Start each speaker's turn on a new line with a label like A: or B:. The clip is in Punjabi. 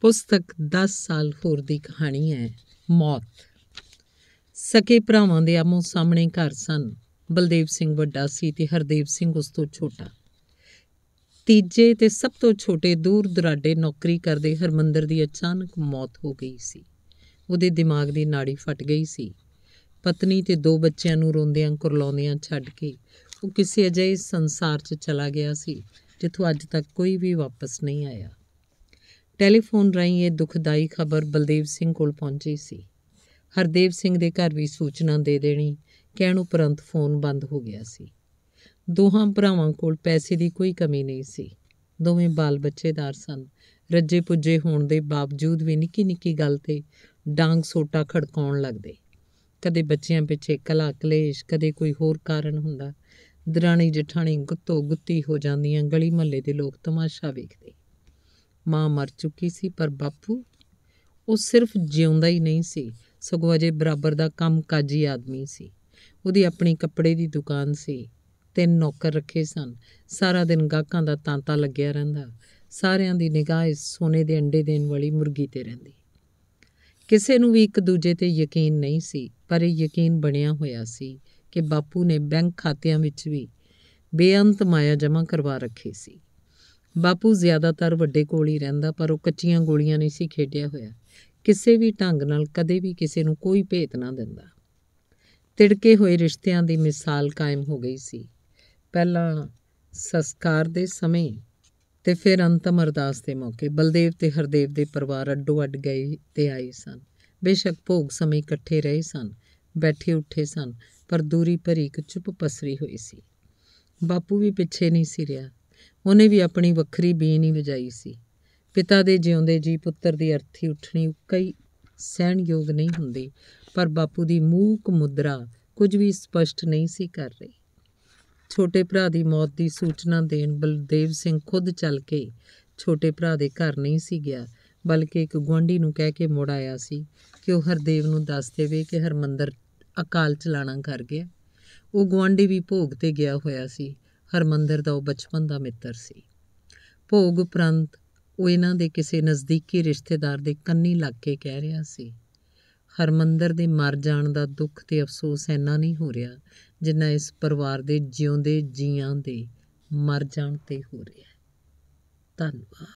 A: ਪੁਸਤਕ 10 ਸਾਲ ਹੋਰ ਦੀ ਕਹਾਣੀ ਹੈ ਮੌਤ ਸਕੇ ਭਰਾਵਾਂ ਦੇ ਆਮੋ ਸਾਹਮਣੇ ਘਰ ਸਨ ਬਲਦੇਵ ਸਿੰਘ ਵੱਡਾ ਸੀ ਤੇ ਹਰਦੇਵ ਸਿੰਘ ਉਸ ਤੋਂ ਛੋਟਾ ਤੀਜੇ ਤੇ ਸਭ ਤੋਂ ਛੋਟੇ ਦੂਰ ਦਰਾਡੇ ਨੌਕਰੀ ਕਰਦੇ ਹਰਮੰਦਰ ਦੀ ਅਚਾਨਕ ਮੌਤ ਹੋ ਗਈ ਸੀ ਉਹਦੇ ਦਿਮਾਗ ਦੀ ਨਾੜੀ ਫਟ ਗਈ ਸੀ ਪਤਨੀ ਤੇ ਦੋ ਬੱਚਿਆਂ ਨੂੰ ਰੋਂਦਿਆਂ ਕੁਰਲਾਉਂਦਿਆਂ ਛੱਡ ਕੇ ਉਹ ਕਿਸੇ ਅਜਿਹੇ ਸੰਸਾਰ 'ਚ ਚਲਾ ਗਿਆ ਸੀ ਜਿੱਥੋਂ ਅੱਜ ਤੱਕ ਕੋਈ ਵੀ ਵਾਪਸ ਨਹੀਂ ਆਇਆ ਟੈਲੀਫੋਨ ਰਾਹੀਂ ਇਹ ਦੁਖਦਾਈ ਖਬਰ ਬਲਦੇਵ ਸਿੰਘ ਕੋਲ ਪਹੁੰਚੀ ਸੀ ਹਰਦੇਵ ਸਿੰਘ ਦੇ ਘਰ ਵੀ ਸੂਚਨਾ ਦੇ ਦੇਣੀ ਕਹਿਣ ਉਪਰੰਤ ਫੋਨ ਬੰਦ ਹੋ ਗਿਆ ਸੀ ਦੋਹਾਂ ਭਰਾਵਾਂ ਕੋਲ ਪੈਸੇ ਦੀ ਕੋਈ ਕਮੀ ਨਹੀਂ ਸੀ ਦੋਵੇਂ ਬਾਲ ਬੱਚੇਦਾਰ ਸਨ ਰੱਜੇ ਪੁੱਜੇ ਹੋਣ ਦੇ ਬਾਵਜੂਦ ਵੀ ਨਿੱਕੀ ਨਿੱਕੀ ਗੱਲ ਤੇ ਡਾਂਗ ਸੋਟਾ ਖੜਕਾਉਣ ਲੱਗਦੇ ਕਦੇ ਬੱਚਿਆਂ ਪਿੱਛੇ ਕਲਾ ਕਲੇਸ਼ ਕਦੇ ਕੋਈ ਹੋਰ ਕਾਰਨ ਹੁੰਦਾ ਦਰਾਣੀ ਜਠਾਣੀ ਗੁੱਤੋ ਗੁੱਤੀ ਹੋ ਜਾਂਦੀਆਂ ਗਲੀ ਮੱਲੇ ਦੇ ਲੋਕ ਤਮਾਸ਼ਾ ਵੇਖਦੇ ਮਾਂ ਮਰ ਚੁੱਕੀ ਸੀ ਪਰ ਬਾਪੂ ਉਹ ਸਿਰਫ ਜਿਉਂਦਾ ਹੀ ਨਹੀਂ ਸੀ ਸਗੋਂ ਅਜੇ ਬਰਾਬਰ ਦਾ ਕੰਮ ਕਾਜੀ ਆਦਮੀ ਸੀ ਉਹਦੀ ਆਪਣੀ ਕੱਪੜੇ ਦੀ ਦੁਕਾਨ ਸੀ ਤਿੰਨ ਨੌਕਰ ਰੱਖੇ ਸਨ ਸਾਰਾ ਦਿਨ ਗਾਹਕਾਂ ਦਾ ਤਾਂਤਾ ਲੱਗਿਆ ਰਹਿੰਦਾ ਸਾਰਿਆਂ ਦੀ ਨਿਗਾਹ ਇਸ ਸੋਨੇ ਦੇ ਅੰਡੇ ਦੇਣ ਵਾਲੀ ਮੁਰਗੀ ਤੇ ਰਹਿੰਦੀ ਕਿਸੇ ਨੂੰ ਵੀ ਇੱਕ ਦੂਜੇ ਤੇ ਯਕੀਨ ਨਹੀਂ ਸੀ ਪਰ ਇਹ ਯਕੀਨ ਬਣਿਆ ਹੋਇਆ ਸੀ ਕਿ ਬਾਪੂ ਨੇ ਬੈਂਕ ਖਾਤਿਆਂ ਵਿੱਚ ਵੀ ਬੇਅੰਤ ਮਾਇਆ ਜਮ੍ਹਾਂ ਕਰਵਾ ਰੱਖੀ ਸੀ ਬਾਪੂ ਜ਼ਿਆਦਾਤਰ ਵੱਡੇ ਕੋਲ ਹੀ ਰਹਿੰਦਾ ਪਰ ਉਹ ਕੱਚੀਆਂ ਗੋਲੀਆਂ ਨਹੀਂ ਸੀ ਖੇਡਿਆ ਹੋਇਆ ਕਿਸੇ ਵੀ ਢੰਗ ਨਾਲ ਕਦੇ ਵੀ ਕਿਸੇ ਨੂੰ ਕੋਈ ਭੇਤ ਨਾ ਦਿੰਦਾ ਤਿੜਕੇ ਹੋਏ ਰਿਸ਼ਤਿਆਂ ਦੀ ਮਿਸਾਲ ਕਾਇਮ ਹੋ ਗਈ ਸੀ ਪਹਿਲਾਂ ਸੰਸਕਾਰ ਦੇ ਸਮੇਂ ਤੇ ਫਿਰ ਅੰਤਮ ਅਰਦਾਸ ਦੇ ਮੌਕੇ ਬਲਦੇਵ ਤੇ ਹਰਦੇਵ ਦੇ ਪਰਿਵਾਰ ਅੱਡੋ ਅੱਡ ਗਏ ਤੇ ਆਏ ਸਨ ਬੇਸ਼ੱਕ ਭੋਗ ਸਮੇਂ ਇਕੱਠੇ ਰਹੇ ਸਨ ਬੈਠੇ ਉੱਠੇ ਸਨ ਪਰ ਦੂਰੀ ਭਰੀ ਇੱਕ ਚੁੱਪ ਪਸਰੀ ਹੋਈ ਸੀ ਬਾਪੂ ਵੀ ਪਿੱਛੇ ਨਹੀਂ ਸੀ ਰਿਹਾ ਉਹਨੇ ਵੀ ਆਪਣੀ ਵੱਖਰੀ ਬੀਨ ਹੀ ਵਜਾਈ ਸੀ ਪਿਤਾ ਦੇ ਜਿਉਂਦੇ ਜੀ ਪੁੱਤਰ ਦੀ ਅਰਥੀ ਉੱਠਣੀ ਕਈ ਸਹਿਣਯੋਗ ਨਹੀਂ ਹੁੰਦੀ ਪਰ ਬਾਪੂ ਦੀ ਮੂਕ ਮੁਦਰਾ ਕੁਝ ਵੀ ਸਪਸ਼ਟ ਨਹੀਂ ਸੀ ਕਰ ਰਹੀ ਛੋਟੇ ਭਰਾ ਦੀ ਮੌਤ ਦੀ ਸੂਚਨਾ ਦੇਣ ਬਲਦੇਵ ਸਿੰਘ ਖੁਦ ਚੱਲ ਕੇ ਛੋਟੇ ਭਰਾ ਦੇ ਘਰ ਨਹੀਂ ਸੀ ਗਿਆ ਬਲਕਿ ਇੱਕ ਗਵਾਂਢੀ ਨੂੰ ਕਹਿ ਕੇ ਮੁੜ ਆਇਆ ਸੀ ਕਿ ਉਹ ਹਰਦੇਵ ਨੂੰ ਦੱਸ ਦੇਵੇ ਕਿ ਹਰਮੰਦਰ ਅਕਾਲ ਚਲਾਣਾ ਕਰ ਗਿਆ ਉਹ ਗਵਾਂਢੀ ਵੀ ਭੋਗ ਤੇ ਗਿਆ ਹੋਇਆ ਸੀ ਹਰਮੰਦਰ ਦਾ ਉਹ ਬਚਪਨ ਦਾ ਮਿੱਤਰ ਸੀ ਭੋਗ ਉਪਰੰਤ ਉਹ ਇਹਨਾਂ ਦੇ ਕਿਸੇ ਨਜ਼ਦੀਕੀ ਰਿਸ਼ਤੇਦਾਰ ਦੇ ਕੰਨੀ ਲੱਗ ਕੇ ਕਹਿ ਰਿਹਾ ਸੀ ਹਰਮੰਦਰ ਦੇ ਮਰ ਜਾਣ ਦਾ ਦੁੱਖ ਤੇ ਅਫਸੋਸ ਇੰਨਾ ਨਹੀਂ ਹੋ ਰਿਹਾ ਜਿੰਨਾ ਇਸ ਪਰਿਵਾਰ ਦੇ ਜਿਉਂਦੇ ਜੀਆਂ ਦੇ ਮਰ ਜਾਣ ਤੇ ਹੋ ਰਿਹਾ ਧੰਨਵਾਦ